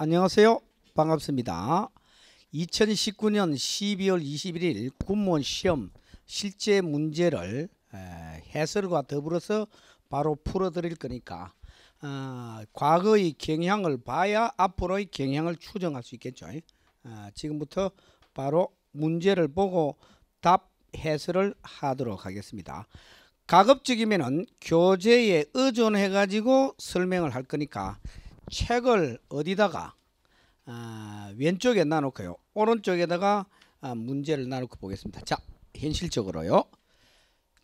안녕하세요. 반갑습니다. 2019년 12월 21일 군무원 시험 실제 문제를 해설과 더불어서 바로 풀어드릴 거니까 어, 과거의 경향을 봐야 앞으로의 경향을 추정할 수 있겠죠. 어, 지금부터 바로 문제를 보고 답 해설을 하도록 하겠습니다. 가급적이면 교재에 의존해 가지고 설명을 할 거니까 책을 어디다가 아, 왼쪽에 놔놓고요. 오른쪽에다가 아, 문제를 나놓고 보겠습니다. 자, 현실적으로요.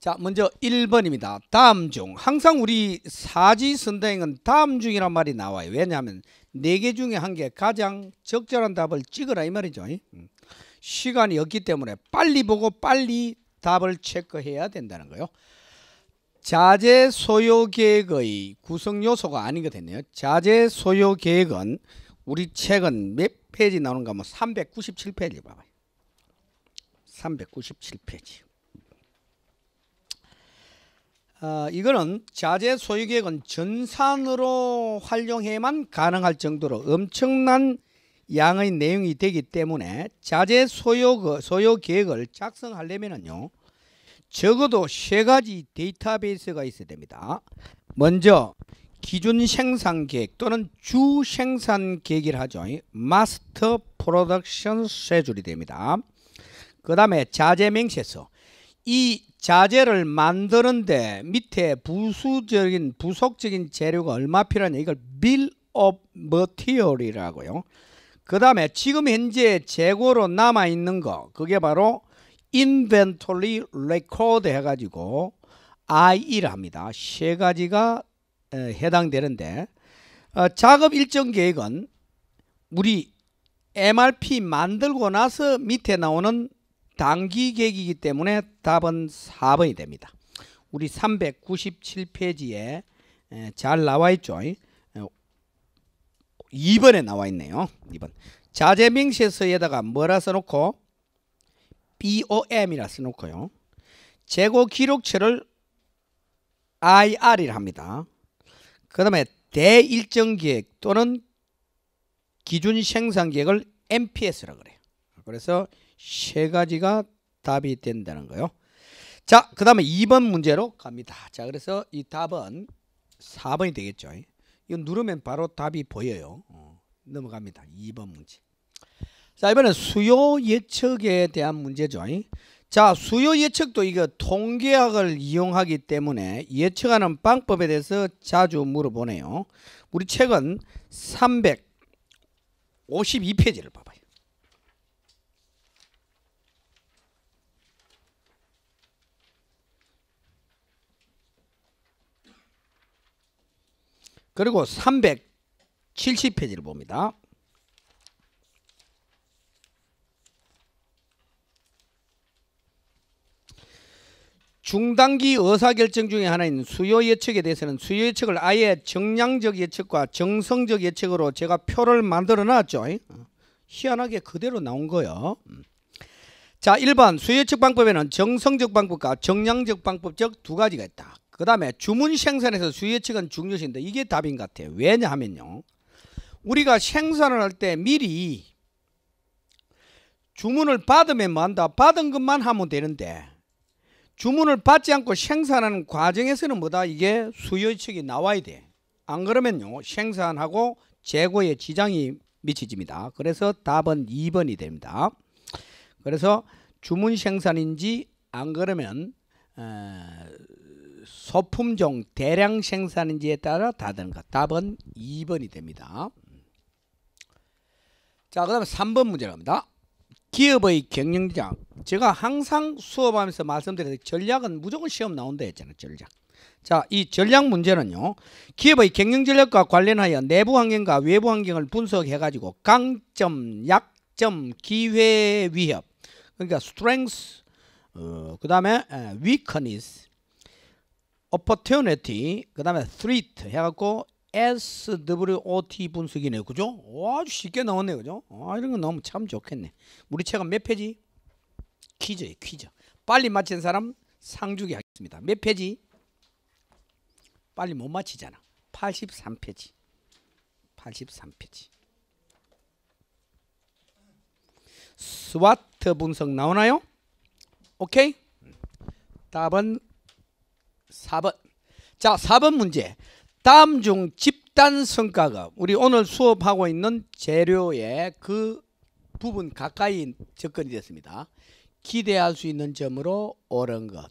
자, 먼저 1번입니다. 다음 중. 항상 우리 사지선다행은 다음 중이란 말이 나와요. 왜냐하면 4개 중에 한 개 가장 적절한 답을 찍으라 이 말이죠. 시간이 없기 때문에 빨리 보고 빨리 답을 체크해야 된다는 거예요. 자재 소요 계획의 구성 요소가 아닌 것 됐네요. 자재 소요 계획은 우리 책은 몇 페이지 나오는가 뭐 397페이지 봐봐요. 397페이지. 어, 아, 이거는 자재 소유 계획은 전산으로 활용해만 가능할 정도로 엄청난 양의 내용이 되기 때문에 자재 소요 그 소요 계획을 작성하려면은요. 적어도 세 가지 데이터베이스가 있어야 됩니다. 먼저 기준 생산 계획 또는 주 생산 계획이라 하죠. 마스터 프로덕션 쉐줄이 됩니다. 그 다음에 자재 맹세서 이 자재를 만드는데 밑에 부수적인 부속적인 재료가 얼마 필요하냐 이걸 빌 of material이라고요. 그 다음에 지금 현재 재고로 남아있는 거 그게 바로 인벤 v 리 레코드 해가지고 IE를 합니다. 세 가지가 해당되는데 어, 작업 일정 계획은 우리 MRP 만들고 나서 밑에 나오는 단기 계획이기 때문에 답은 4번이 됩니다. 우리 397페이지에 잘 나와 있죠. 2번에 어, 나와 있네요. 2번. 자제 명시서에다가 뭐라 써놓고 BOM이라 써놓고요. 재고 기록처를 IR이라 합니다. 그 다음에 대일정 기획 또는 기준 생산 기획을 MPS라 그래요. 그래서 세 가지가 답이 된다는 거요. 자, 그 다음에 2번 문제로 갑니다. 자, 그래서 이 답은 4번이 되겠죠. 이거 누르면 바로 답이 보여요. 어, 넘어갑니다. 2번 문제. 자 이번엔 수요 예측에 대한 문제죠. 자 수요 예측도 이거 통계학을 이용하기 때문에 예측하는 방법에 대해서 자주 물어보네요. 우리 책은 352페이지를 봐봐요. 그리고 370페이지를 봅니다. 중단기 의사결정 중에 하나인 수요 예측에 대해서는 수요 예측을 아예 정량적 예측과 정성적 예측으로 제가 표를 만들어 놨죠. 어, 희한하게 그대로 나온 거예요. 음. 자, 1번 수요 예측 방법에는 정성적 방법과 정량적 방법적 두 가지가 있다. 그 다음에 주문 생산에서 수요 예측은 중요시인데 이게 답인 것 같아요. 왜냐하면요. 우리가 생산을 할 때 미리 주문을 받으면 뭐한다? 받은 것만 하면 되는데 주문을 받지 않고 생산하는 과정에서는 뭐다 이게 수요 측이 나와야 돼. 안 그러면요 생산하고 재고에 지장이 미치집니다. 그래서 답은 2번이 됩니다. 그래서 주문 생산인지 안 그러면 어, 소품종 대량 생산인지에 따라 다른가 답은 2번이 됩니다. 자, 그 다음에 3번 문제 갑니다. 기업의 경영장 제가 항상 수업하면서 말씀드렸듯 전략은 무조건 시험 나온다 했잖아요 전략 자이 전략 문제는요 기업의 경영 전략과 관련하여 내부 환경과 외부 환경을 분석해 가지고 강점 약점 기회 위협 그러니까 s t r e 어, 그 다음에 weakness o 그 다음에 t h r 해갖고 SWOT 분석이네요. 그죠? 아주 쉽게 나왔네요. 그죠? 아, 이런 거나오참 좋겠네. 우리 책은 몇 페이지? 퀴즈예요. 퀴즈. 빨리 맞힌 사람 상주기 하겠습니다. 몇 페이지? 빨리 못 맞히잖아. 83페이지. 83페이지. 스와트 분석 나오나요? 오케이? 답은 4번. 자, 4번 문제. 다음 중 집단 성과급 우리 오늘 수업하고 있는 재료의 그 부분 가까이 접근이 됐습니다. 기대할 수 있는 점으로 옳은 것.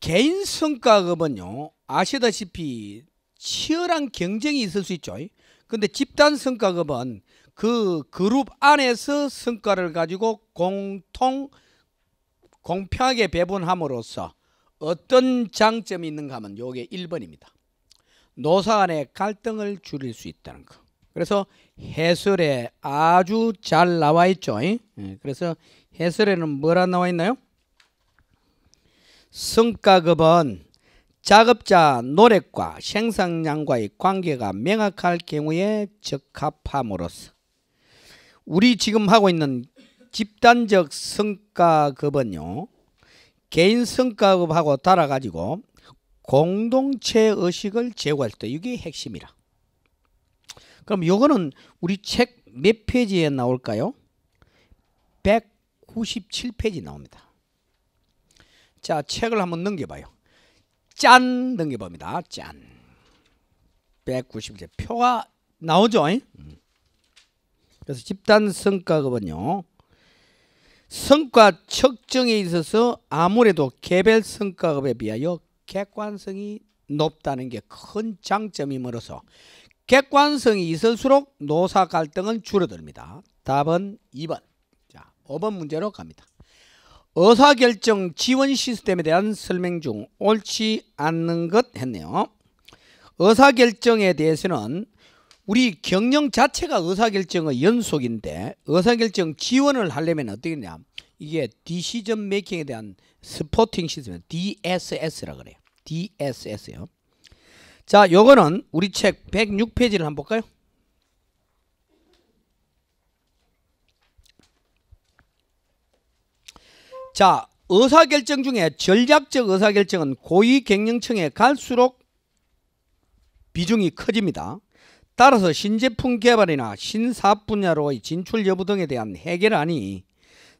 개인 성과급은요. 아시다시피 치열한 경쟁이 있을 수 있죠. 근데 집단 성과급은 그 그룹 안에서 성과를 가지고 공통 공평하게 배분함으로써 어떤 장점이 있는가 하면 요게 1번입니다. 노사 간의 갈등을 줄일 수 있다는 거. 그래서 해설에 아주 잘 나와 있죠. 예, 그래서 해설에는 뭐라 나와 있나요? 성과급은 작업자 노력과 생산량과의 관계가 명확할 경우에 적합함으로써 우리 지금 하고 있는 집단적 성과급은요. 개인 성과급하고 달아가지고 공동체 의식을 제고할 때 이게 핵심이라. 그럼 요거는 우리 책 몇 페이지에 나올까요? 197페이지 나옵니다. 자, 책을 한번 넘겨봐요. 짠 넘겨봅니다. 짠. 197제 표가 나오죠. 그래서 집단 성과급은요. 성과 측정에 있어서 아무래도 개별 성과급에 비하여 객관성이 높다는 게 큰 장점이므로서 객관성이 있을수록 노사 갈등은 줄어듭니다. 답은 2번. 자, 5번 문제로 갑니다. 의사결정 지원 시스템에 대한 설명 중 옳지 않는 것 했네요. 의사결정에 대해서는 우리 경영 자체가 의사결정의 연속인데 의사결정 지원을 하려면 어떻게 냐 이게 디시전 메이킹에 대한 스포팅 시스템 DSS라 그래요 DSS요. 자, 요거는 우리 책 106페이지를 한번 볼까요? 자, 의사결정 중에 전략적 의사결정은 고위경영층에 갈수록 비중이 커집니다. 따라서 신제품 개발이나 신사업 분야로의 진출 여부 등에 대한 해결안이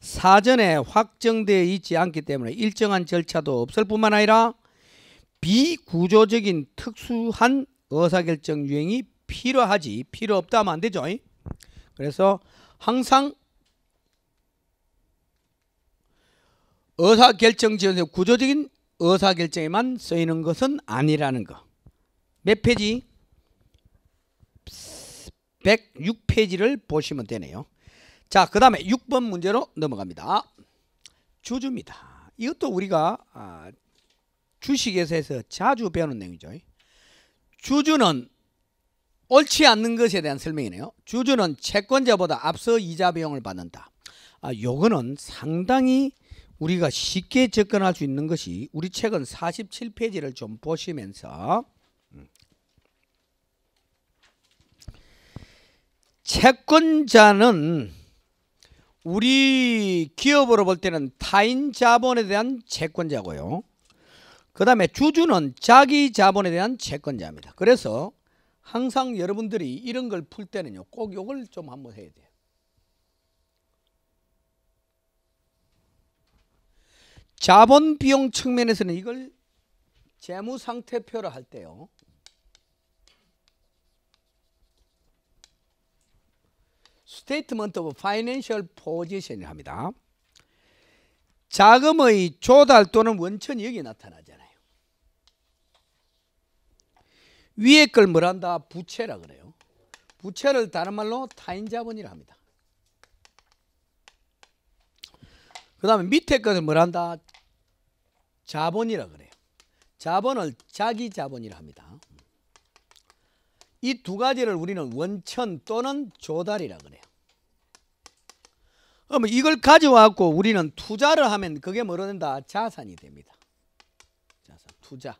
사전에 확정되어 있지 않기 때문에 일정한 절차도 없을 뿐만 아니라 비구조적인 특수한 의사결정 유행이 필요하지 필요 없다 면안 되죠. 그래서 항상 의사결정 지원서 구조적인 의사결정에만 쓰이는 것은 아니라는 거. 몇 페이지? 106페이지를 보시면 되네요. 자, 그 다음에 6번 문제로 넘어갑니다. 주주입니다. 이것도 우리가 아, 주식에서 자주 배우는 내용이죠. 주주는 옳지 않는 것에 대한 설명이네요. 주주는 채권자보다 앞서 이자 비용을 받는다. 아, 요거는 상당히 우리가 쉽게 접근할 수 있는 것이 우리 책은 47페이지를 좀 보시면서 채권자는 우리 기업으로 볼 때는 타인 자본에 대한 채권자고요. 그 다음에 주주는 자기 자본에 대한 채권자입니다. 그래서 항상 여러분들이 이런 걸 풀 때는요. 꼭 이걸 좀 한번 해야 돼요. 자본 비용 측면에서는 이걸 재무 상태표라 할 때요. 스테이트먼트 오브 파이낸셜 포지션을 합니다. 자금의 조달 또는 원천이 여기 나타나잖아요. 위에 걸 뭐란다? 부채라 그래요. 부채를 다른 말로 타인자본이라 합니다. 그 다음에 밑에 것을 뭐란다? 자본이라 그래요. 자본을 자기 자본이라 합니다. 이 두 가지를 우리는 원천 또는 조달이라 그래요. 그러면 이걸 가져와갖고 우리는 투자를 하면 그게 뭐로 된다? 자산이 됩니다. 자산, 투자.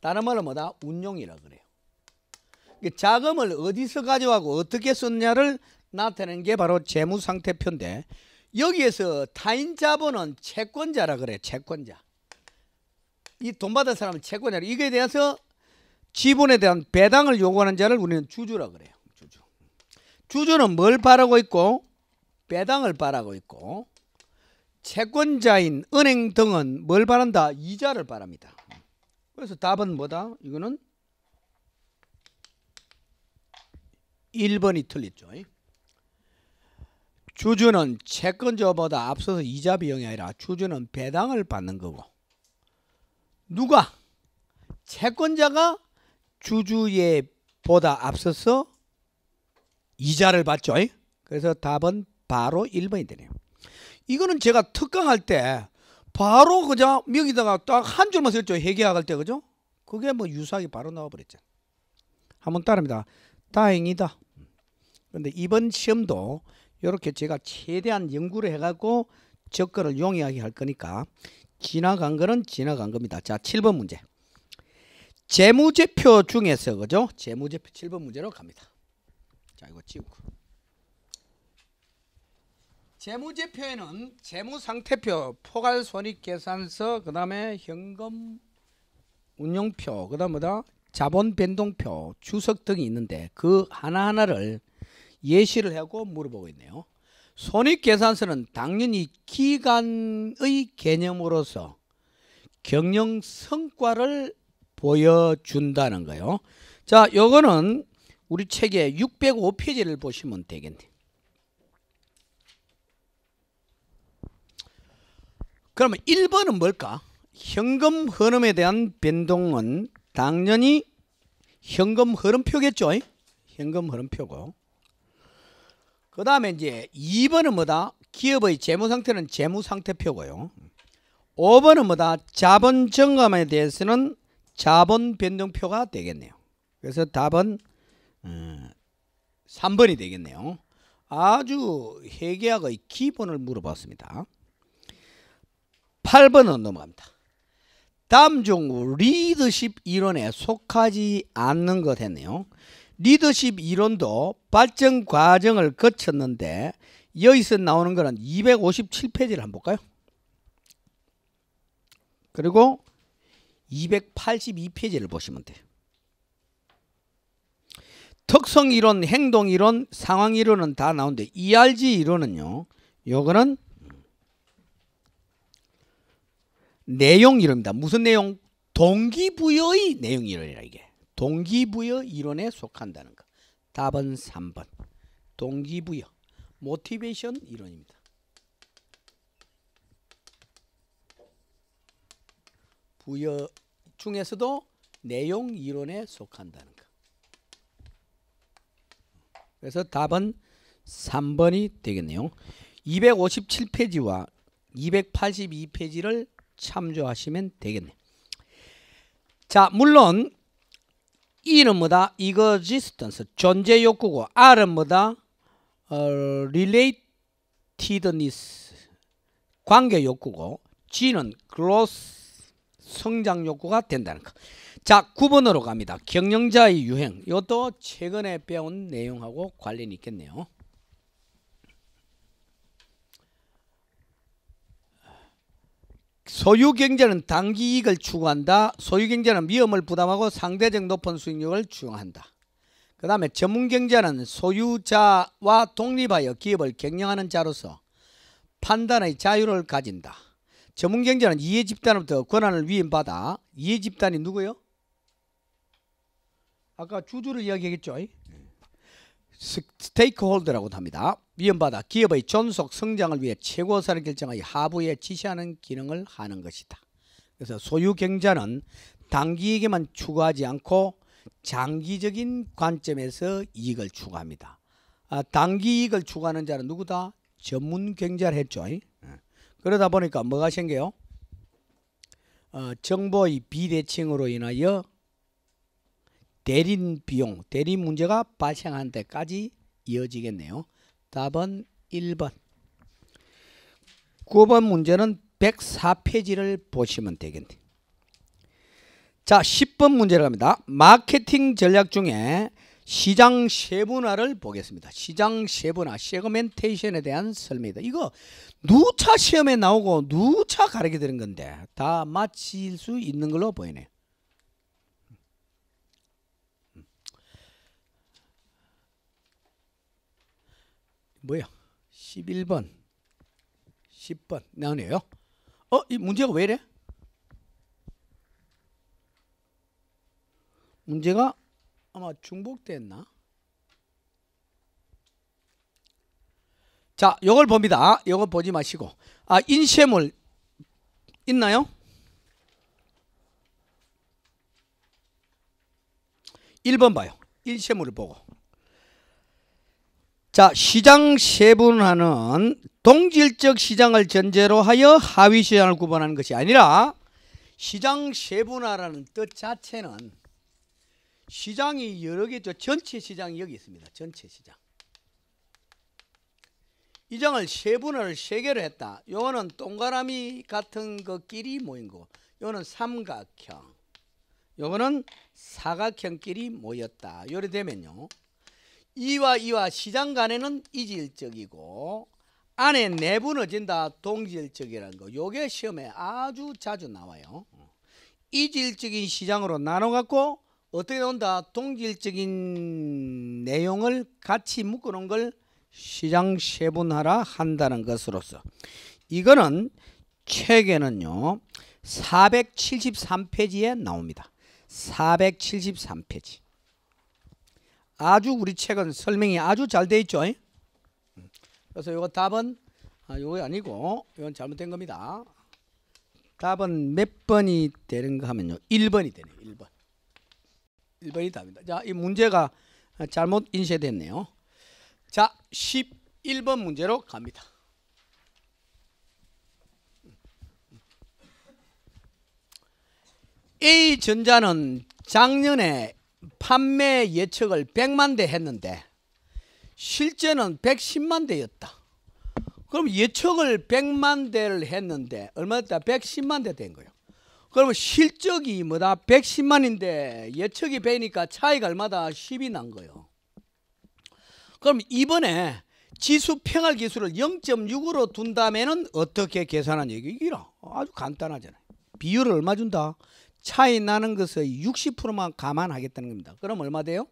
다른 말은 뭐다? 운용이라 그래요. 자금을 어디서 가져가고 어떻게 썼냐를 나타내는 게 바로 재무상태표인데 여기에서 타인 자본은 채권자라 그래 채권자 이 돈 받은 사람은 채권자로 이거에 대해서 지분에 대한 배당을 요구하는 자를 우리는 주주라 그래요 주주 주주는 뭘 바라고 있고 배당을 바라고 있고 채권자인 은행 등은 뭘 바란다 이자를 바랍니다 그래서 답은 뭐다? 이거는 1번이 틀렸죠. 주주는 채권자보다 앞서서 이자 비용이 아니라 주주는 배당을 받는 거고 누가 채권자가 주주에 보다 앞서서 이자를 받죠. 그래서 답은 바로 1번이 되네요. 이거는 제가 특강할 때 바로 그냥 여기다가 딱 한 줄만 썼죠. 회계할때 그죠? 그게 뭐 유사하게 바로 나와버렸죠. 한번 따릅니다. 다행이다. 그데 이번 시험도 이렇게 제가 최대한 연구를 해갖고 접근을 용이하게 할 거니까 지나간 거는 지나간 겁니다. 자, 7번 문제. 재무제표 중에서 그죠? 재무제표 7번 문제로 갑니다. 자, 이거 지우고. 재무제표에는 재무상태표, 포괄손익계산서, 그 다음에 현금 운용표, 그 다음에 뭐다? 자본변동표, 주석 등이 있는데 그 하나하나를 예시를 하고 물어보고 있네요. 손익계산서는 당연히 기간의 개념으로서 경영 성과를 보여준다는 거예요. 자, 요거는 우리 책의 605페이지를 보시면 되겠네요. 그러면 1번은 뭘까? 현금 흐름에 대한 변동은 당연히 현금 흐름표겠죠. 현금 흐름표고. 그 다음에 이제 2번은 뭐다? 기업의 재무상태는 재무상태표고요. 5번은 뭐다? 자본증감에 대해서는 자본변동표가 되겠네요. 그래서 답은 3번이 어, 되겠네요. 아주 회계학의 기본을 물어봤습니다. 8번은 넘어갑니다. 다음 중 리더십 이론에 속하지 않는 것 했네요. 리더십 이론도 발전 과정을 거쳤는데 여기서 나오는 거는 257페이지를 한번 볼까요? 그리고 282페이지를 보시면 돼요. 특성 이론, 행동 이론, 상황 이론은 다 나오는데 ERG 이론은요. 요거는 내용 이론입니다. 무슨 내용? 동기부여의 내용 이론이라 이게. 동기부여 이론에 속한다는 거. 답은 3번. 동기부여. 모티베이션 이론입니다. 부여 중에서도 내용 이론에 속한다는 거. 그래서 답은 3번이 되겠네요. 257페이지와 282페이지를 참조하시면 되겠네. 자, 물론 E는 뭐다? e x i s t e 존재 욕구고 R은 뭐다? 어, relatedness, 관계 욕구고 G는 growth, 성장 욕구가 된다는 거. 자, 9번으로 갑니다. 경영자의 유행. 이것도 최근에 배운 내용하고 관련이 있겠네요. 소유경제는 단기이익을 추구한다. 소유경제는 위험을 부담하고 상대적 높은 수익률을 추구한다. 그 다음에 전문경제는 소유자와 독립하여 기업을 경영하는 자로서 판단의 자유를 가진다. 전문경제는 이해집단으로부터 권한을 위임받아 이해집단이 누구요? 아까 주주를 이야기했죠. 스테이크홀더라고 합니다. 위임받아 기업의 존속 성장을 위해 최고사를 결정하여 하부에 지시하는 기능을 하는 것이다. 그래서 소유경자는 단기에게만 추구하지 않고 장기적인 관점에서 이익을 추구합니다. 아, 단기 이익을 추구하는 자는 누구다? 전문 경제를 했죠. 예. 그러다 보니까 뭐가 생겨요? 어, 정보의 비대칭으로 인하여 대린 비용, 대리 문제가 발생한 데까지 이어지겠네요. 답은 1번. 9번 문제는 104페이지를 보시면 되겠네요. 자, 10번 문제를 합니다. 마케팅 전략 중에 시장 세분화를 보겠습니다. 시장 세분화, 세그멘테이션에 대한 설명이다. 이거 누차 시험에 나오고 누차 가르게 되는 건데 다 맞힐 수 있는 걸로 보이네요. 뭐야? 11번, 10번 나오네요. 어? 이 문제가 왜 이래? 문제가 아마 중복됐나? 자, 요걸 봅니다. 요거 보지 마시고. 아, 인쇄물 있나요? 1번 봐요. 인쇄물을 보고. 자 시장 세분화는 동질적 시장을 전제로 하여 하위 시장을 구분하는 것이 아니라 시장 세분화라는 뜻 자체는 시장이 여러 개죠. 전체 시장이 여기 있습니다. 전체 시장. 이 장을 세분화를세 개로 했다. 요거는 동그라미 같은 것끼리 모인 거. 요거는 삼각형. 요거는 사각형끼리 모였다. 요래 되면요. 이와 이와 시장 간에는 이질적이고 안에 내부 넣진다 동질적이라는 거 요게 시험에 아주 자주 나와요 이질적인 시장으로 나눠 갖고 어떻게 나 온다 동질적인 내용을 같이 묶어 놓은 걸 시장 세분화라 한다는 것으로서 이거는 책에는요 473페이지에 나옵니다 473페이지 아주 우리 책은 설명이 아주 잘 돼 있죠. 그래서 이거 답은 아, 요거 아니고 이건 잘못된 겁니다. 답은 몇 번이 되는가 하면요. 1번이 되네요. 1번. 1번이 답입니다. 자, 이 문제가 잘못 인쇄됐네요. 자, 11번 문제로 갑니다. A전자는 작년에 판매 예측을 100만 대 했는데 실제는 110만 대였다. 그럼 예측을 100만 대를 했는데 얼마였다? 110만 대 된 거예요. 그러면 실적이 뭐다? 110만인데 예측이 1니까 차이가 얼마다? 10이 난 거예요. 그럼 이번에 지수 평활 기술을 0.6으로 둔다면은 어떻게 계산한 얘기기라? 이 아주 간단하잖아요. 비율을 얼마 준다? 차이 나는 것의 60%만 감안하겠다는 겁니다. 그럼 얼마 돼요?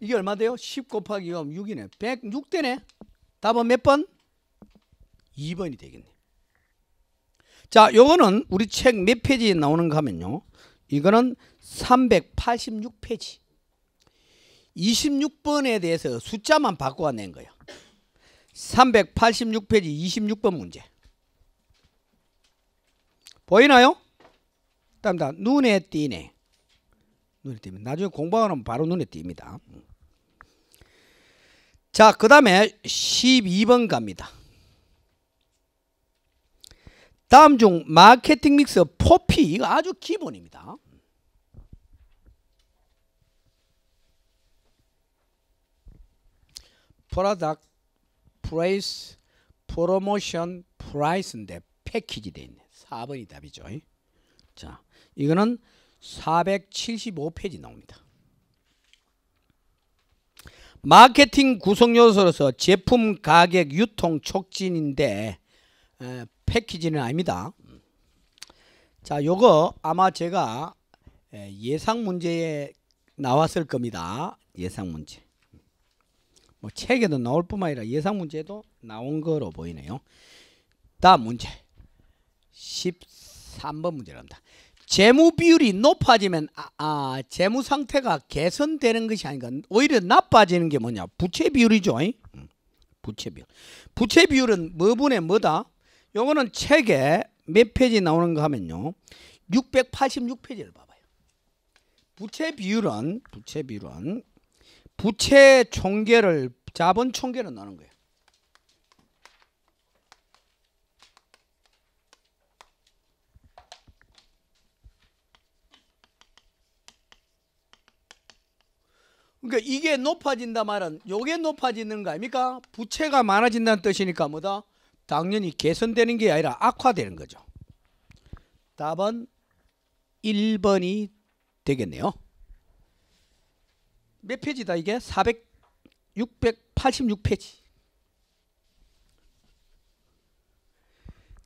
이게 얼마 돼요? 10 곱하기 6이네. 106대네. 답은 몇 번? 2번이 되겠네. 자, 요거는 우리 책 몇 페이지에 나오는가 하면요. 이거는 386페이지. 26번에 대해서 숫자만 바꿔낸 거예요. 386페이지 26번 문제. 보이나요? 다음다 눈에 띄네. 눈에 띄면 나중에 공부하면 바로 눈에 띕니다. 자, 그 다음에 12번 갑니다. 다음 중 마케팅 믹스 포피 이거 아주 기본입니다. product, p r a c e p r o m 인데 패키지 돼 있네. 4번이 답이죠. 자, 이거는 475페이지 나옵니다. 마케팅 구성요소로서 제품 가격 유통 촉진인데 에, 패키지는 아닙니다. 자, 요거 아마 제가 예상 문제에 나왔을 겁니다. 예상 문제. 뭐 책에도 나올 뿐만 아니라 예상 문제도 나온 거로 보이네요. 다음 문제. 13번 문제랍니다. 재무 비율이 높아지면 아, 아, 재무 상태가 개선되는 것이 아닌가 오히려 나빠지는 게 뭐냐 부채 비율이죠. 부채 비율. 부채 비율은 뭐분의 뭐다? 요거는 책에 몇 페이지 나오는가 하면요. 686페이지를 봐봐요. 부채 비율은 부채 비율은 부채 총계를 자본 총계로 나눈 거예요. 그러니까 이게 높아진다 말은 요게 높아지는 거 아닙니까? 부채가 많아진다는 뜻이니까 뭐다? 당연히 개선되는 게 아니라 악화되는 거죠. 답은 1번이 되겠네요. 몇 페이지다 이게? 400, 686페이지.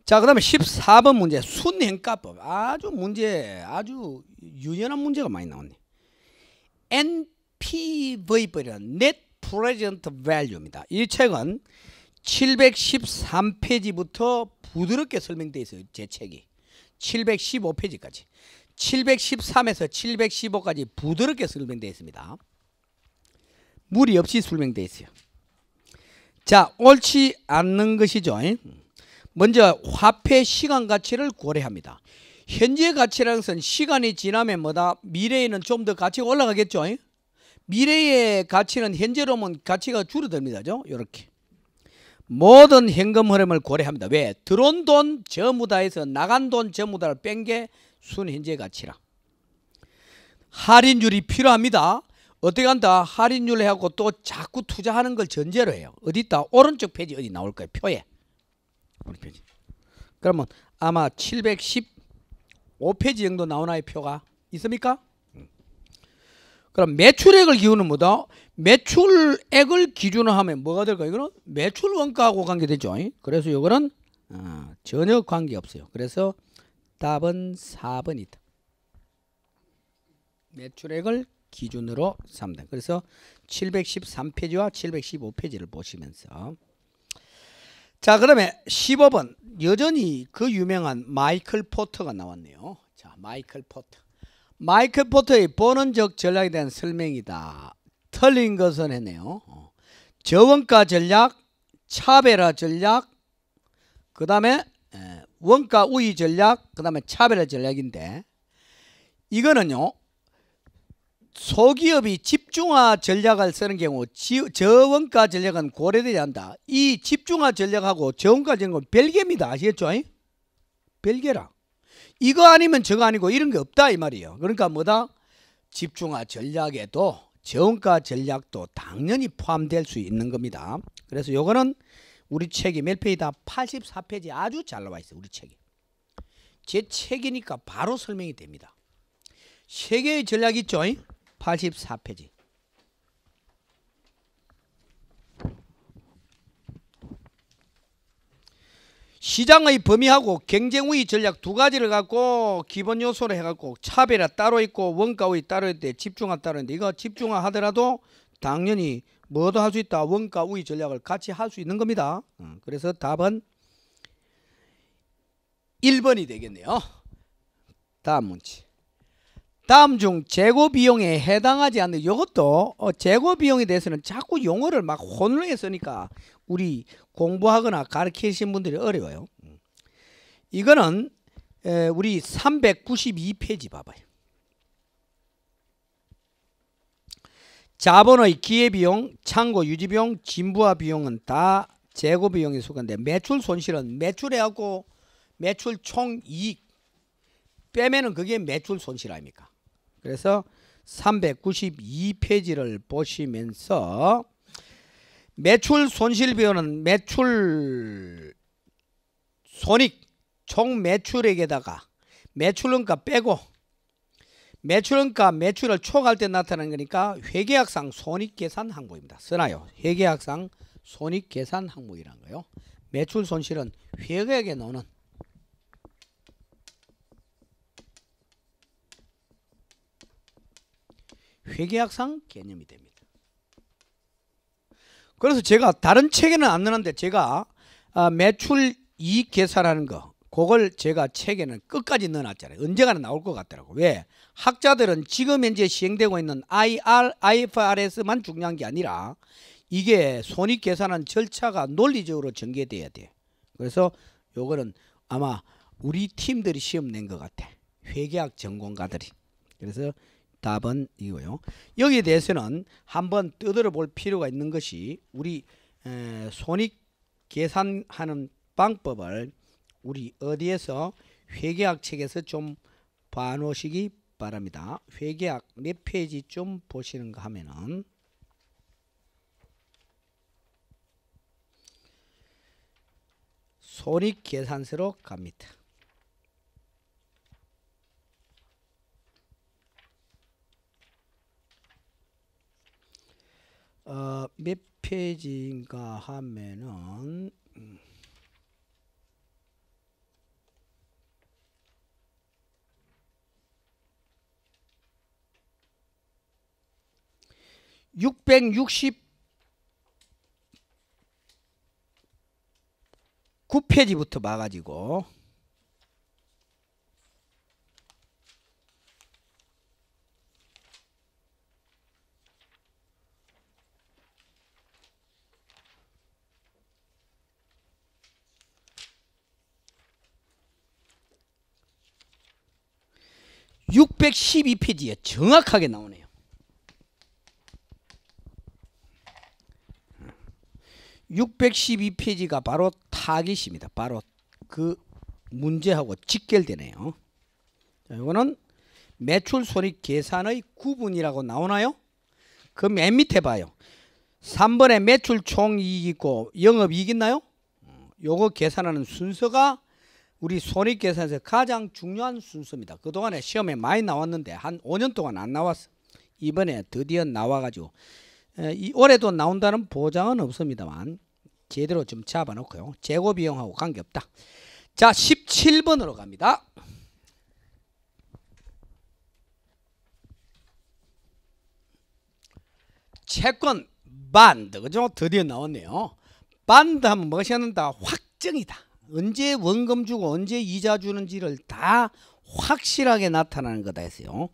자, 그 다음에 14번 문제. 순행가법. 아주 문제, 아주 유연한 문제가 많이 나왔네. n PVP라는 Net Present Value입니다. 이 책은 713페이지부터 부드럽게 설명되어 있어요. 제 책이. 715페이지까지. 713에서 715까지 부드럽게 설명되어 있습니다. 무리 없이 설명되어 있어요. 자, 옳지 않는 것이죠. 먼저 화폐 시간 가치를 고려합니다. 현재 가치라는 것은 시간이 지나면 뭐다 미래에는 좀 더 가치가 올라가겠죠. 미래의 가치는 현재로면 가치가 줄어듭니다죠. 이렇게 모든 현금 흐름을 고려합니다. 왜? 들어온 돈 전부 다에서 나간 돈 전부 다를 뺀 게 순현재 가치라. 할인율이 필요합니다. 어떻게 한다? 할인율 하고 또 자꾸 투자하는 걸 전제로 해요. 어디 있다? 오른쪽 페이지 어디 나올 까요 표에. 우리 페이지. 그러면 아마 715페이지 정도 나오나요? 표가 있습니까? 그럼 매출액을 기준으로 뭐다? 매출액을 기준으로 하면 뭐가 될까? 이거는 매출 원가하고 관계되죠. 그래서 이거는 아, 어, 전혀 관계없어요. 그래서 답은 4번이다. 매출액을 기준으로 삼다 그래서 713페이지와 715페이지를 보시면서 자 그러면 15번 여전히 그 유명한 마이클 포터가 나왔네요. 자 마이클 포터 마이클 포터의 보는 적 전략에 대한 설명이다. 틀린 것은 했네요. 저원가 전략, 차별화 전략, 그 다음에 원가 우위 전략, 그 다음에 차별화 전략인데 이거는요. 소기업이 집중화 전략을 쓰는 경우 지, 저원가 전략은 고려되지 않다. 이 집중화 전략하고 저원가 전략은 별개입니다. 아시겠죠? 별개라. 이거 아니면 저거 아니고 이런 게 없다 이 말이에요. 그러니까 뭐다? 집중화 전략에도 저원가 전략도 당연히 포함될 수 있는 겁니다. 그래서 요거는 우리 책이 몇 페이지다? 84페이지 아주 잘 나와 있어요. 우리 책이. 제 책이니까 바로 설명이 됩니다. 세계의 전략 있죠? 84페이지. 시장의 범위하고 경쟁우위 전략 두 가지를 갖고 기본 요소를 해갖고 차별화 따로 있고 원가우위 따로 있대 집중화 따로 있는데 이거 집중화 하더라도 당연히 뭐도 할 수 있다 원가 우위 전략을 같이 할 수 있는 겁니다 음, 그래서 답은 1번이 되겠네요 다음 문제 다음 중 재고 비용에 해당하지 않는 이것도 어, 재고 비용에 대해서는 자꾸 용어를 막 혼을 했으니까 우리 공부하거나 가르치신 분들이 어려워요. 이거는 우리 392페이지 봐봐요. 자본의 기회비용, 창고 유지비용, 진부화 비용은 다 재고 비용이 수건데 매출 손실은 매출해갖고 매출 총 이익 빼면은 그게 매출 손실 아닙니까? 그래서 392페이지를 보시면서 매출 손실 비율은 매출 손익 총 매출액에다가 매출원가 빼고 매출원가 매출을 초과할 때 나타나는 거니까 회계학상 손익계산 항목입니다. 쓰나요? 회계학상 손익계산 항목이란 거요. 매출 손실은 회계액에 넣는 회계학상 개념이 됩니다. 그래서 제가 다른 책에는 안 넣는데 제가 아, 매출 이익 계산하는 거 그걸 제가 책에는 끝까지 넣어놨잖아요. 언제가는 나올 것 같더라고. 왜? 학자들은 지금 현재 시행되고 있는 IR, IFRS만 중요한 게 아니라 이게 손익 계산한 절차가 논리적으로 전개돼야 돼. 그래서 요거는 아마 우리 팀들이 시험 낸 것 같아. 회계학 전공가들이. 그래서 답은 이거요. 여기에 대해서는 한번 뜯어볼 필요가 있는 것이 우리 손익 계산하는 방법을 우리 어디에서 회계학 책에서 좀 봐놓으시기 바랍니다. 회계학 몇 페이지 좀 보시는가 하면은 손익 계산서로 갑니다. 어, 몇 페이지인가 하면은 669페이지부터 음. 봐가지고 612페이지에 정확하게 나오네요. 612페이지가 바로 타깃입니다. 바로 그 문제하고 직결되네요. 자, 이거는 매출 손익 계산의 구분이라고 나오나요? 그 맨 밑에 봐요. 3번에 매출 총이익 있고 영업이익 있나요? 음, 요거 계산하는 순서가 우리 손익계산서 가장 중요한 순서입니다. 그동안에 시험에 많이 나왔는데 한 5년 동안 안 나왔어. 이번에 드디어 나와가지고 이 올해도 나온다는 보장은 없습니다만 제대로 좀 잡아놓고요. 재고 비용하고 관계없다. 자 17번으로 갑니다. 채권 반드 그죠? 드디어 나왔네요. 반드 하면 무엇이 는다 확정이다. 언제 원금 주고 언제 이자 주는지를 다 확실하게 나타나는 거다 했어요.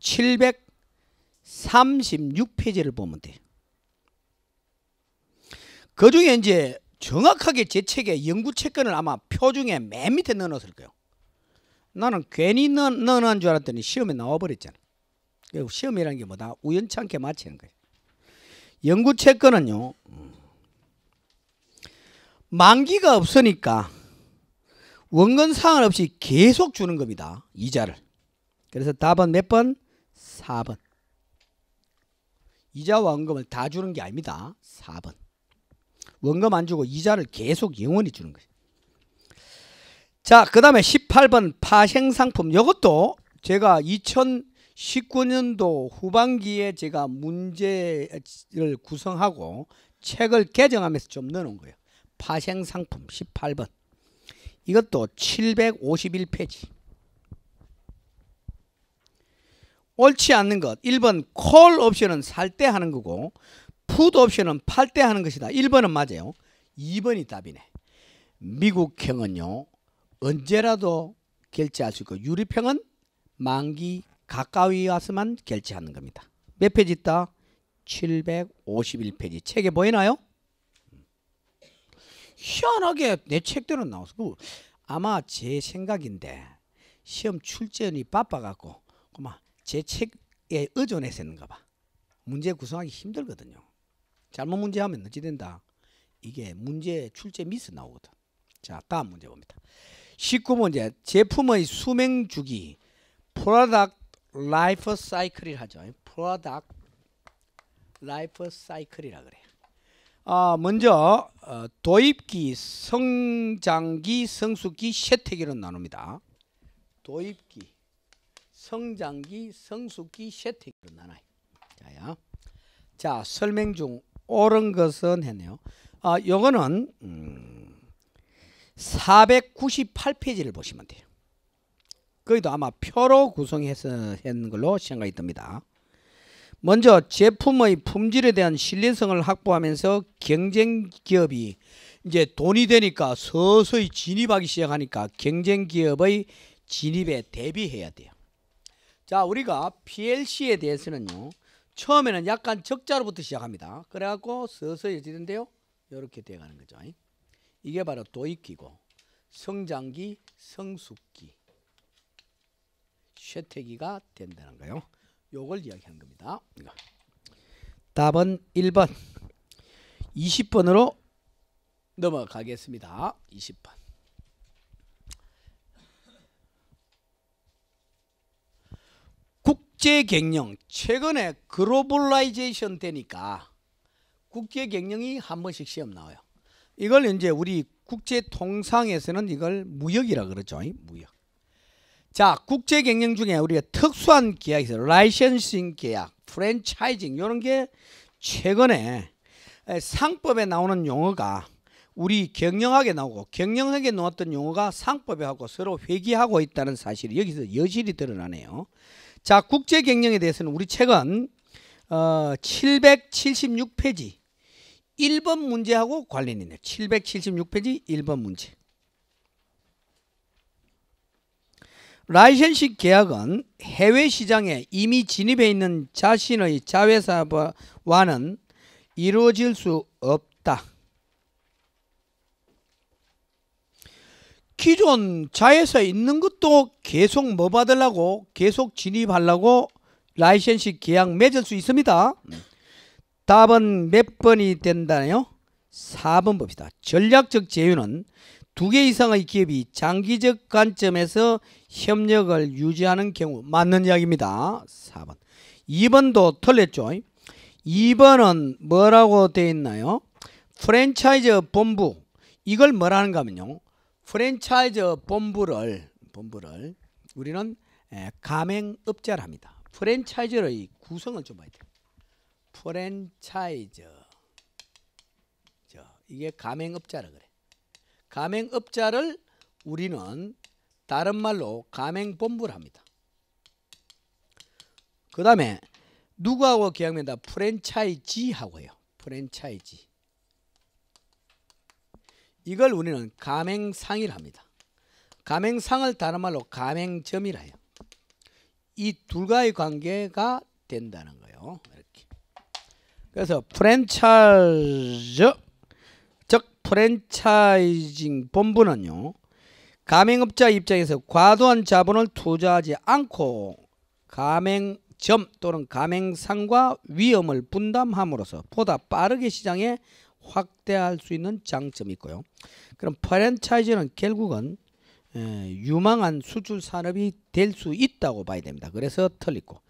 736페이지를 보면 돼요. 그 중에 이제 정확하게 제 책에 연구 채권을 아마 표 중에 맨 밑에 넣어놨을 거예요. 나는 괜히 넣, 넣어놓은 줄 알았더니 시험에 나와버렸잖아. 시험이라는 게 뭐다? 우연찮게 맞히는 거예요. 연구 채권은요. 음, 만기가 없으니까 원금 상환없이 계속 주는 겁니다. 이자를. 그래서 답은 몇 번? 4번. 이자와 원금을 다 주는 게 아닙니다. 4번. 원금 안 주고 이자를 계속 영원히 주는 거죠. 자, 그 다음에 18번 파생상품. 이것도 제가 2019년도 후반기에 제가 문제를 구성하고 책을 개정하면서 좀 넣어놓은 거예요. 파생상품 18번. 이것도 751페이지. 옳지 않는 것. 1번 콜 옵션은 살 때 하는 거고 푸드 옵션은 팔 때 하는 것이다. 1번은 맞아요. 2번이 답이네. 미국형은요. 언제라도 결제할 수 있고 유리평은 만기 가까이 와서만 결제하는 겁니다. 몇 페이지 있다? 751페이지. 책에 보이나요? 희한하게 내 책들은 나와서 그 아마 제 생각인데 시험 출제원이 바빠갖고 그만 제 책에 의존해서 는가 봐. 문제 구성하기 힘들거든요. 잘못 문제하면 어찌 된다. 이게 문제 출제 미스 나오거든. 자 다음 문제 봅니다. 1 9문제 제품의 수명 주기 product life cycle을 하죠. product life cycle이라 그래요. 아, 먼저 어, 도입기, 성장기, 성숙기, 쇠퇴기로 나눕니다. 도입기, 성장기, 성숙기, 쇠퇴기로 나눠요. 자야. 자, 설명 중 옳은 것은 했네요. 아, 요거는 음, 498페이지를 보시면 돼요. 거기도 아마 표로 구성해서 했는 걸로 생각이 듭니다. 먼저 제품의 품질에 대한 신뢰성을 확보하면서 경쟁 기업이 이제 돈이 되니까 서서히 진입하기 시작하니까 경쟁 기업의 진입에 대비해야 돼요. 자, 우리가 PLC에 대해서는요. 처음에는 약간 적자로부터 시작합니다. 그래갖고 서서히 지는데요 이렇게 돼가는 거죠. 이게 바로 도입기고 성장기, 성숙기, 쇠퇴기가 된다는 거예요. 요걸 이야기하는 겁니다. 답은 1번. 20번으로 넘어가겠습니다. 20번. 국제 경영 최근에 글로벌라이제이션 되니까 국제 경영이 한 번씩 시험 나와요. 이걸 이제 우리 국제 통상에서는 이걸 무역이라 그러죠. 무역. 자, 국제 경영 중에 우리가 특수한 계약이 있어요. 라이센싱 계약, 프랜차이징 이런 게 최근에 상법에 나오는 용어가 우리 경영학에 나오고 경영학에 나왔던 용어가 상법에 하고 서로 회귀하고 있다는 사실이 여기서 여실히 드러나네요. 자, 국제 경영에 대해서는 우리 책은 어, 776페이지 1번 문제하고 관련 이 있네요. 776페이지 1번 문제. 라이센시 계약은 해외 시장에 이미 진입해 있는 자신의 자회사와는 이루어질 수 없다. 기존 자회사에 있는 것도 계속 뭐 받으려고 계속 진입하려고 라이센시 계약 맺을 수 있습니다. 답은 몇 번이 된다네요? 4번 봅시다. 전략적 제휴는 두개 이상의 기업이 장기적 관점에서 협력을 유지하는 경우 맞는 이야기입니다. 4번. 2번도 틀렸죠. 2번은 뭐라고 되 있나요? 프랜차이즈 본부. 이걸 뭐라는가 하면요. 프랜차이즈 본부를 본부를 우리는 가맹업자랍니다. 프랜차이즈의 구성을 좀 봐야 돼요. 프랜차이즈. 이게 가맹업자라 그래. 가맹업자를 우리는 다른 말로 가맹본부를 합니다. 그 다음에 누구하고 계약된다? 프랜차이지하고요. 프랜차이지. 이걸 우리는 가맹상이라 합니다. 가맹상을 다른 말로 가맹점이라 해요. 이 둘과의 관계가 된다는 거예요. 이렇게. 그래서 프랜차이즈 프랜차이징 본부는요. 가맹업자 입장에서 과도한 자본을 투자하지 않고 가맹점 또는 가맹상과 위험을 분담함으로써 보다 빠르게 시장에 확대할 수 있는 장점이 있고요. 그럼 프랜차이즈는 결국은 유망한 수출 산업이 될 수 있다고 봐야 됩니다. 그래서 틀리고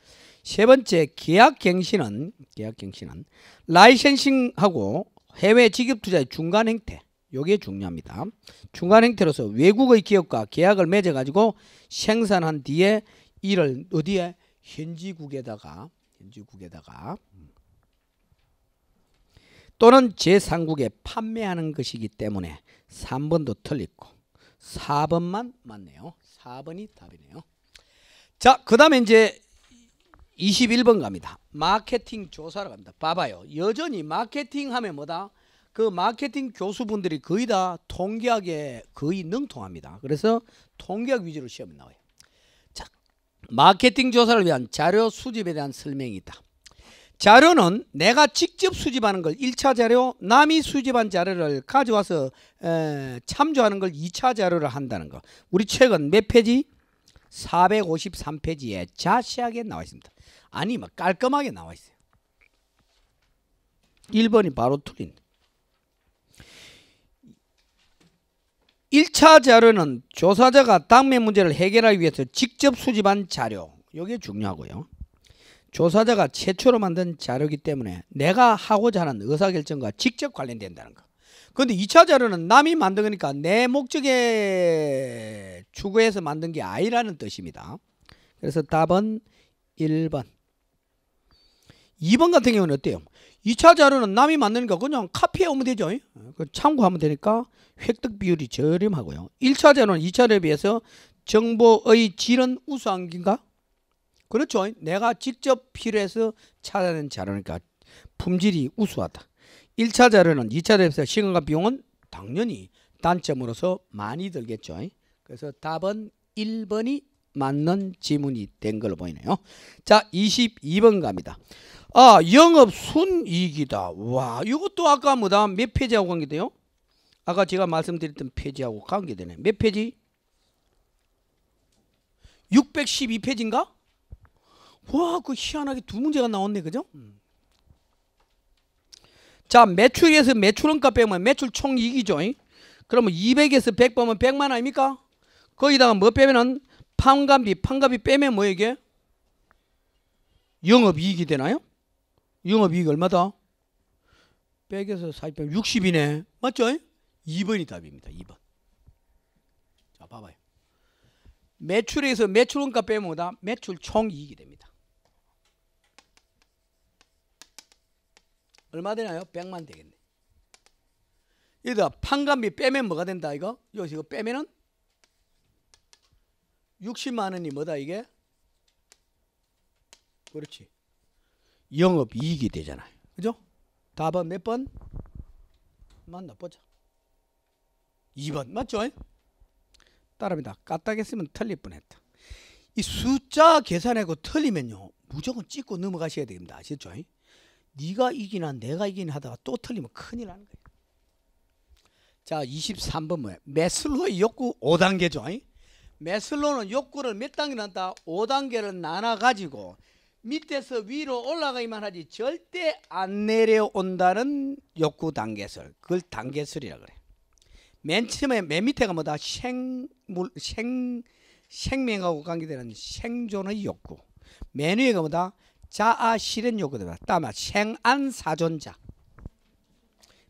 세 번째 계약 갱신은 계약 갱신은 라이센싱하고 해외 직업 투자의 중간 행태. 요게 중요합니다. 중간 행태로서 외국의 기업과 계약을 맺어 가지고 생산한 뒤에 이를 어디에 현지국에다가 현지국에다가 또는 제3국에 판매하는 것이기 때문에 3번도 틀렸고 4번만 맞네요. 4번이 답이네요. 자, 그 다음에 이제 21번 갑니다. 마케팅 조사를 갑니다. 봐봐요. 여전히 마케팅 하면 뭐다? 그 마케팅 교수분들이 거의 다 통계학에 거의 능통합니다. 그래서 통계학 위주로 시험에 나와요. 자, 마케팅 조사를 위한 자료 수집에 대한 설명이 있다. 자료는 내가 직접 수집하는 걸 1차 자료, 남이 수집한 자료를 가져와서 에, 참조하는 걸 2차 자료를 한다는 거. 우리 책은 몇 페이지? 453페이지에 자세하게 나와 있습니다. 아니 막 깔끔하게 나와 있어요. 1번이 바로 틀린 1차 자료는 조사자가 당면 문제를 해결하기 위해서 직접 수집한 자료 이게 중요하고요. 조사자가 최초로 만든 자료이기 때문에 내가 하고자 하는 의사결정과 직접 관련된다는 거. 그런데 2차 자료는 남이 만드니까 내 목적에 추구해서 만든 게 아니라는 뜻입니다. 그래서 답은 1번. 2번 같은 경우는 어때요? 2차 자료는 남이 만드는 거 그냥 카피해오면 되죠. 그 참고하면 되니까 획득 비율이 저렴하고요. 1차 자료는 2차에 비해서 정보의 질은 우수한 긴가? 그렇죠. 내가 직접 필요해서 찾아낸 자료니까 품질이 우수하다. 1차 자료는 2차 대비해서 시간과 비용은 당연히 단점으로서 많이 들겠죠. 그래서 답은 1번이 맞는 지문이 된 걸로 보이네요. 자, 22번 갑니다. 아, 영업 순이익이다. 와, 이것도 아까 뭐다? 몇 페이지하고 관계돼요? 아까 제가 말씀드렸던 페이지하고 관계되네. 몇 페이지? 612페이지인가? 와, 그 희한하게 두 문제가 나왔네. 그죠? 음. 자, 매출에서 매출원가 빼면 매출 총이익이죠. 그러면 200에서 100 빼면 100만 아닙니까? 거기다가 뭐 빼면은 판관비, 판관비 빼면 뭐 이게? 영업이익이 되나요? 영업이익 얼마다? 빼에서 40빼 60이네. 맞죠? 2번이 답입니다. 2번. 자, 봐봐요. 매출에서 매출원가 빼면 뭐다? 매출 총이익이 됩니다. 얼마 되나요? 100만 되겠네. 여기다 판관비 빼면 뭐가 된다 이거? 여기서 이거 빼면은 60만 원이 뭐다 이게? 그렇지. 영업 이익이 되잖아요. 그죠? 답은 몇 번? 맞나 보자. 2번 맞죠? 따릅니다 까딱했으면 틀릴 뻔했다. 이 숫자 계산하고 틀리면요. 무조건 찍고 넘어가셔야 됩니다. 아시죠? 네가 이기나 내가 이기나 하다가 또 틀리면 큰일 나는 거예요. 자, 23번 뭐예요? 메슬로의 욕구 5단계죠. 메슬로는 욕구를 몇 단계로 한다? 5단계를 나눠 가지고 밑에서 위로 올라가기만 하지 절대 안 내려온다는 욕구 단계설 그걸 단계설이라 그래 맨 처음에 맨 밑에가 뭐다 생물 생 생명하고 관계되는 생존의 욕구 맨 위에가 뭐다 자아 실현 욕구다 다음 생안 사존자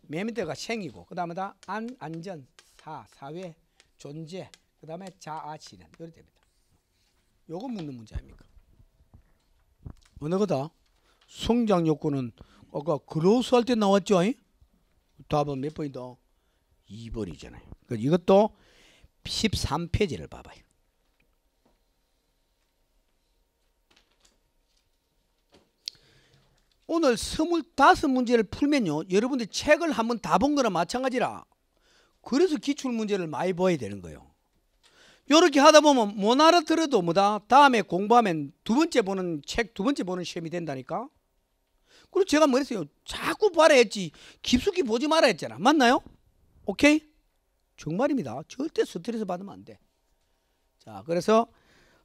맨 밑에가 생이고 그 다음에 다안 안전 사 사회 존재 그 다음에 자아 실현 이렇게 됩니다 요거 묻는 문제 아닙니까 어느 거다? 성장 요건은 아까 그로스 할 때 나왔죠? 답은 몇 번이다? 2번이잖아요. 그러니까 이것도 13페이지를 봐봐요. 25문제를 풀면요. 여러분들 책을 한번 다 본 거나 마찬가지라. 그래서 기출문제를 많이 봐야 되는 거예요. 이렇게 하다 보면 못 알아들어도 뭐다 다음에 공부하면 두 번째 보는 책 두 번째 보는 시험이 된다니까. 그리고 제가 뭐랬어요? 자꾸 봐라 했지 깊숙이 보지 마라 했잖아. 맞나요? 오케이? 정말입니다. 절대 스트레스 받으면 안 돼. 자, 그래서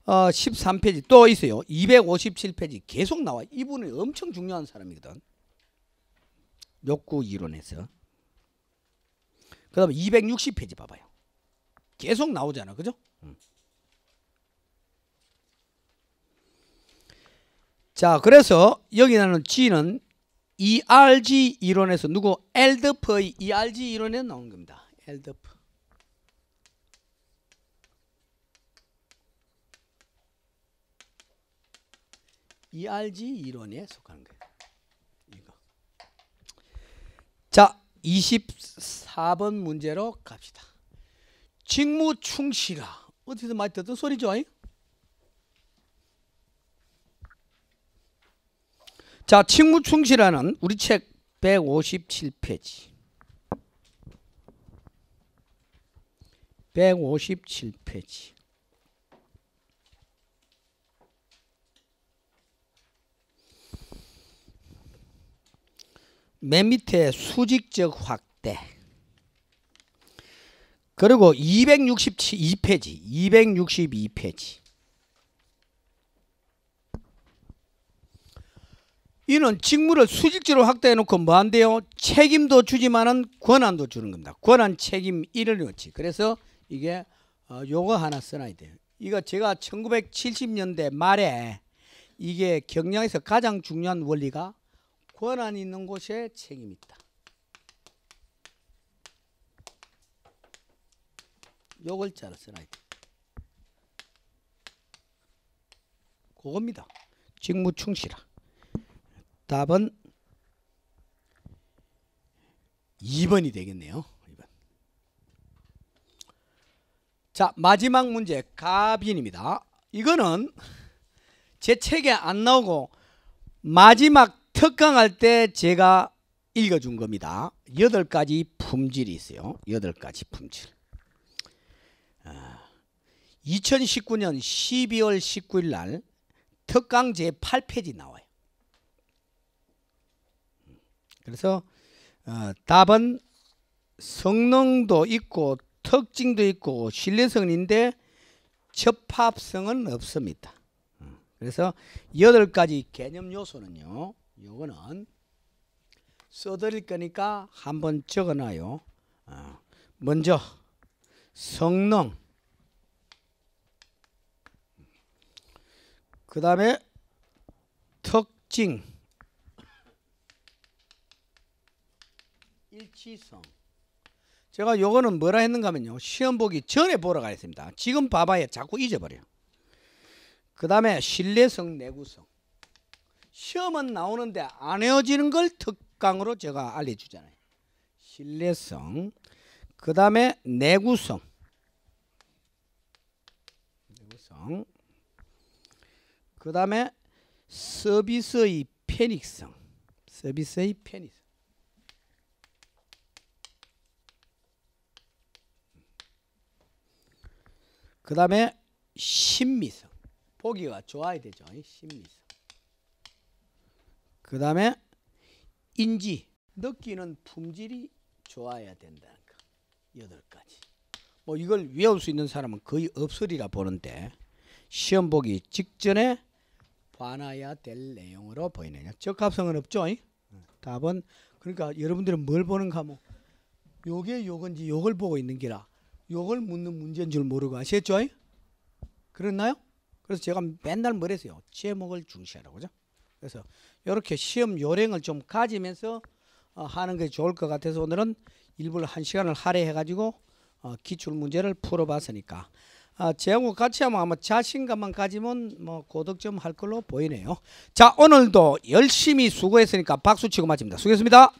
어, 13페이지 또 있어요. 257페이지 계속 나와. 이분은 엄청 중요한 사람이거든. 욕구 이론에서. 그 다음에 260페이지 봐봐요. 계속 나오잖아. 그죠? 음. 자, 그래서 여기 나는 G는 ERG 이론에서 누구 엘드프의 ERG 이론에 나온 겁니다. 엘더프. ERG 이론에 속하는 거예요. 이거. 자, 24번 문제로 갑시다. 직무 충실화. 어디서 많이 듣던 소리죠. 아이? 자, 친구 충실하는 우리 책 157페이지. 157페이지. 맨 밑에 수직적 확대. 그리고 262페이지 262페이지 이는 직무를 수직적으로 확대해놓고 뭐한대요? 책임도 주지만은 권한도 주는 겁니다. 권한 책임 1을 넣지. 그래서 이게 어, 요거 하나 써놔야 돼요. 이거 제가 1970년대 말에 이게 경영에서 가장 중요한 원리가 권한 있는 곳에 책임 있다. 요 글자를 써놔 그겁니다. 직무충실화. 답은 2번이 되겠네요. 2번. 자 마지막 문제 가빈입니다. 이거는 제 책에 안 나오고 마지막 특강할 때 제가 읽어준 겁니다. 여덟 가지 품질이 있어요. 여덟 가지 품질. 2019년 12월 19일 날 특강 제 8페이지 나와요. 그래서 어, 답은 성능도 있고 특징도 있고 신뢰성인데 접합성은 없습니다. 그래서 여덟 가지 개념 요소는요. 요거는 써드릴 거니까 한번 적어놔요. 어, 먼저 성능 그 다음에 특징 일치성 제가 요거는 뭐라 했는가 하면요 시험 보기 전에 보러 가겠습니다 지금 봐봐야 자꾸 잊어버려 그 다음에 신뢰성 내구성 시험은 나오는데 안 헤어지는 걸 특강으로 제가 알려주잖아요 신뢰성 그 다음에 내구성. 내구성. 그 다음에 서비스의 편익성. 서비스의 편익성. 그 다음에 심미성 보기가 좋아야 되죠. 신미성. 그 다음에 인지. 느끼는 품질이 좋아야 된다. 여덟 가지. 뭐 이걸 외울 수 있는 사람은 거의 없으리라 보는데 시험 보기 직전에 봐놔야 될 내용으로 보이네요. 적합성은 없죠. 이? 답은 그러니까 여러분들은 뭘 보는 과목? 뭐. 요게 요건지 요걸 보고 있는 기라. 요걸 묻는 문제인 줄 모르고 아시죠 이? 그랬나요? 그래서 제가 맨날 뭐랬어요? 제목을 중시하라고 그죠? 그래서 이렇게 시험 요령을 좀 가지면서 어, 하는 게 좋을 것 같아서 오늘은 일부러 한 시간을 할애해가지고 어, 기출 문제를 풀어봤으니까 아, 제하고 같이 하면 아마 자신감만 가지면 뭐 고득점 할 걸로 보이네요. 자 오늘도 열심히 수고했으니까 박수 치고 마칩니다. 수고했습니다.